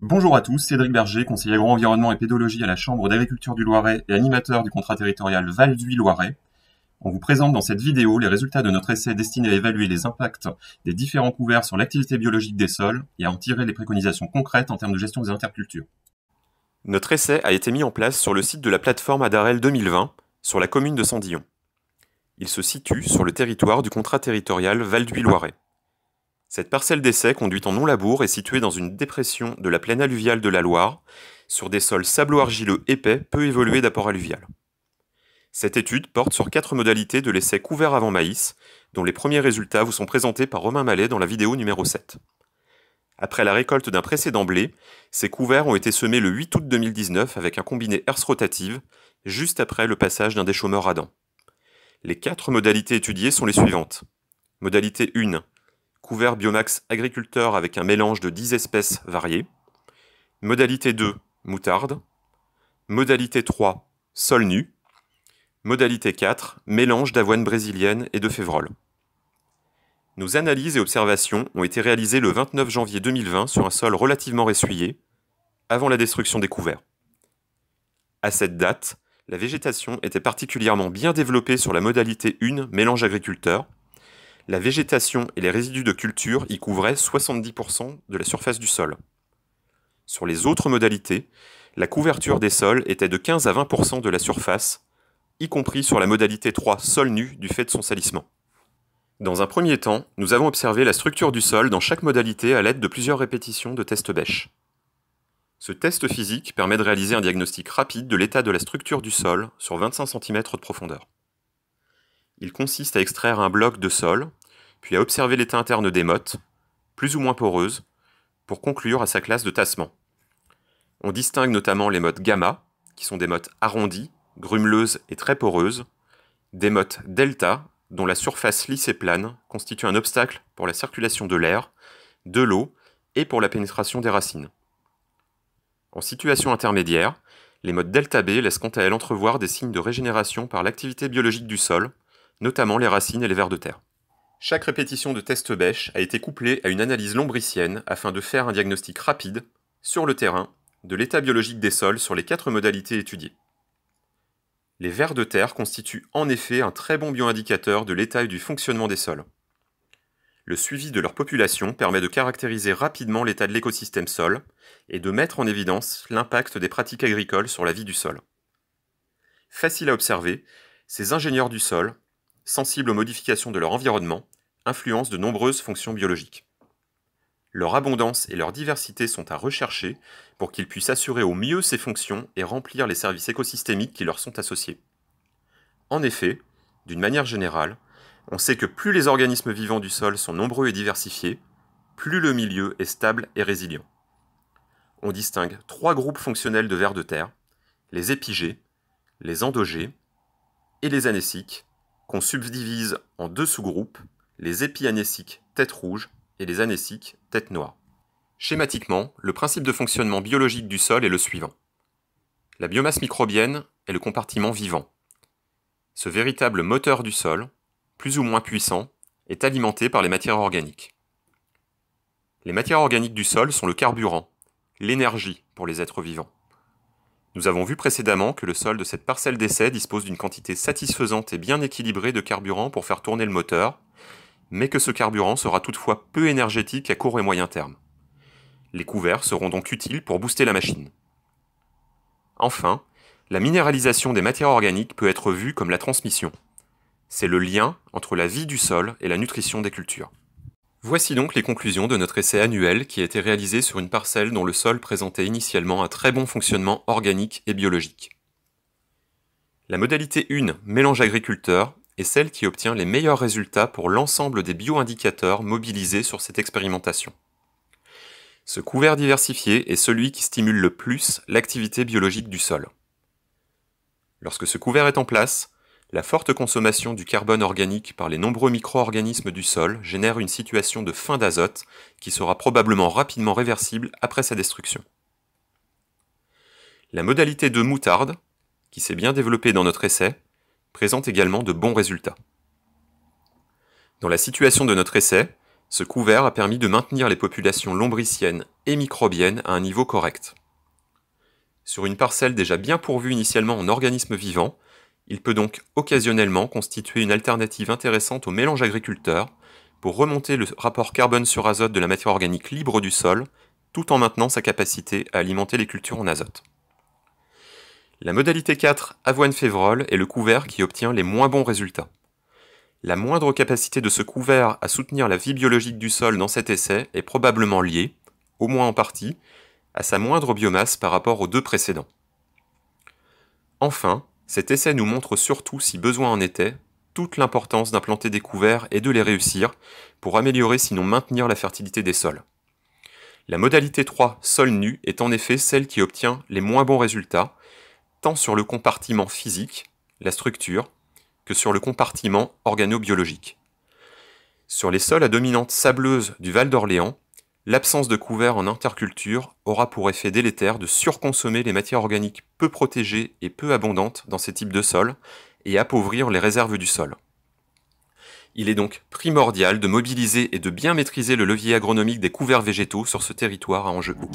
Bonjour à tous, Cédric Berger, conseiller agro-environnement et pédologie à la Chambre d'agriculture du Loiret et animateur du contrat territorial Val du loiret On vous présente dans cette vidéo les résultats de notre essai destiné à évaluer les impacts des différents couverts sur l'activité biologique des sols et à en tirer les préconisations concrètes en termes de gestion des intercultures. Notre essai a été mis en place sur le site de la plateforme Adarel 2020, sur la commune de Sandillon. Il se situe sur le territoire du contrat territorial Val du loiret Cette parcelle d'essai conduite en non-labour est située dans une dépression de la plaine alluviale de la Loire, sur des sols sablo-argileux épais peu évolués d'apport alluvial. Cette étude porte sur quatre modalités de l'essai couvert avant maïs, dont les premiers résultats vous sont présentés par Romain Mallet dans la vidéo numéro 7. Après la récolte d'un précédent blé, ces couverts ont été semés le 8 août 2019 avec un combiné herse rotative, juste après le passage d'un déchaumeur à dents. Les quatre modalités étudiées sont les suivantes. Modalité 1. Couvert biomax agriculteur avec un mélange de 10 espèces variées. Modalité 2. Moutarde. Modalité 3. Sol nu. Modalité 4. Mélange d'avoine brésilienne et de févrole. Nos analyses et observations ont été réalisées le 29 janvier 2020 sur un sol relativement essuyé, avant la destruction des couverts. À cette date, la végétation était particulièrement bien développée sur la modalité 1 mélange agriculteur. La végétation et les résidus de culture y couvraient 70% de la surface du sol. Sur les autres modalités, la couverture des sols était de 15 à 20% de la surface, y compris sur la modalité 3 sol nu du fait de son salissement. Dans un premier temps, nous avons observé la structure du sol dans chaque modalité à l'aide de plusieurs répétitions de tests bêches. Ce test physique permet de réaliser un diagnostic rapide de l'état de la structure du sol sur 25 cm de profondeur. Il consiste à extraire un bloc de sol, puis à observer l'état interne des mottes, plus ou moins poreuses, pour conclure à sa classe de tassement. On distingue notamment les mottes gamma, qui sont des mottes arrondies, grumeleuses et très poreuses, des mottes delta, dont la surface lisse et plane constitue un obstacle pour la circulation de l'air, de l'eau et pour la pénétration des racines. En situation intermédiaire, les modes delta B laissent quant à elles entrevoir des signes de régénération par l'activité biologique du sol, notamment les racines et les vers de terre. Chaque répétition de test bêche a été couplée à une analyse lombricienne afin de faire un diagnostic rapide, sur le terrain, de l'état biologique des sols sur les quatre modalités étudiées. Les vers de terre constituent en effet un très bon bioindicateur de l'état et du fonctionnement des sols. Le suivi de leur population permet de caractériser rapidement l'état de l'écosystème sol et de mettre en évidence l'impact des pratiques agricoles sur la vie du sol. Facile à observer, ces ingénieurs du sol, sensibles aux modifications de leur environnement, influencent de nombreuses fonctions biologiques. Leur abondance et leur diversité sont à rechercher pour qu'ils puissent assurer au mieux ces fonctions et remplir les services écosystémiques qui leur sont associés. En effet, d'une manière générale, on sait que plus les organismes vivants du sol sont nombreux et diversifiés, plus le milieu est stable et résilient. On distingue trois groupes fonctionnels de vers de terre, les épigés, les endogés et les anéciques, qu'on subdivise en deux sous-groupes, les épianéciques tête rouge et les anéciques, tête noire. Schématiquement, le principe de fonctionnement biologique du sol est le suivant. La biomasse microbienne est le compartiment vivant. Ce véritable moteur du sol, plus ou moins puissant, est alimenté par les matières organiques. Les matières organiques du sol sont le carburant, l'énergie pour les êtres vivants. Nous avons vu précédemment que le sol de cette parcelle d'essai dispose d'une quantité satisfaisante et bien équilibrée de carburant pour faire tourner le moteur, mais que ce carburant sera toutefois peu énergétique à court et moyen terme. Les couverts seront donc utiles pour booster la machine. Enfin, la minéralisation des matières organiques peut être vue comme la transmission. C'est le lien entre la vie du sol et la nutrition des cultures. Voici donc les conclusions de notre essai annuel qui a été réalisé sur une parcelle dont le sol présentait initialement un très bon fonctionnement organique et biologique. La modalité 1, mélange agriculteur, est celle qui obtient les meilleurs résultats pour l'ensemble des bioindicateurs mobilisés sur cette expérimentation. Ce couvert diversifié est celui qui stimule le plus l'activité biologique du sol. Lorsque ce couvert est en place, la forte consommation du carbone organique par les nombreux micro-organismes du sol génère une situation de fin d'azote qui sera probablement rapidement réversible après sa destruction. La modalité de moutarde, qui s'est bien développée dans notre essai, présente également de bons résultats. Dans la situation de notre essai, ce couvert a permis de maintenir les populations lombriciennes et microbiennes à un niveau correct. Sur une parcelle déjà bien pourvue initialement en organismes vivants, il peut donc occasionnellement constituer une alternative intéressante au mélange agriculteur pour remonter le rapport carbone sur azote de la matière organique libre du sol tout en maintenant sa capacité à alimenter les cultures en azote. La modalité 4, avoine-févrole, est le couvert qui obtient les moins bons résultats. La moindre capacité de ce couvert à soutenir la vie biologique du sol dans cet essai est probablement liée, au moins en partie, à sa moindre biomasse par rapport aux deux précédents. Enfin, cet essai nous montre surtout, si besoin en était, toute l'importance d'implanter des couverts et de les réussir pour améliorer sinon maintenir la fertilité des sols. La modalité 3 sol nu est en effet celle qui obtient les moins bons résultats tant sur le compartiment physique, la structure, que sur le compartiment organobiologique. Sur les sols à dominante sableuse du Val d'Orléans, l'absence de couverts en interculture aura pour effet délétère de surconsommer les matières organiques peu protégées et peu abondantes dans ces types de sols et appauvrir les réserves du sol. Il est donc primordial de mobiliser et de bien maîtriser le levier agronomique des couverts végétaux sur ce territoire à enjeu haut.